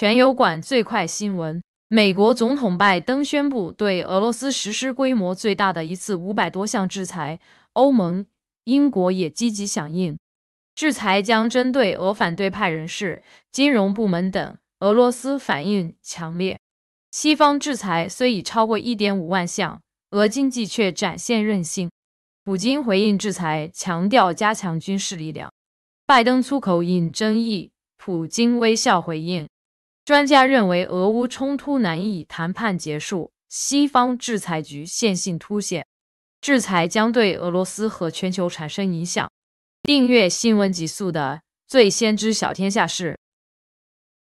全油管最快新闻：美国总统拜登宣布对俄罗斯实施规模最大的一次五百多项制裁，欧盟、英国也积极响应。制裁将针对俄反对派人士、金融部门等。俄罗斯反应强烈，西方制裁虽已超过一点五万项，俄经济却展现韧性。普京回应制裁，强调加强军事力量。拜登粗口引争议，普京微笑回应。专家认为，俄乌冲突难以谈判结束，西方制裁局限性凸显，制裁将对俄罗斯和全球产生影响。订阅新闻极速的，最先知晓天下事。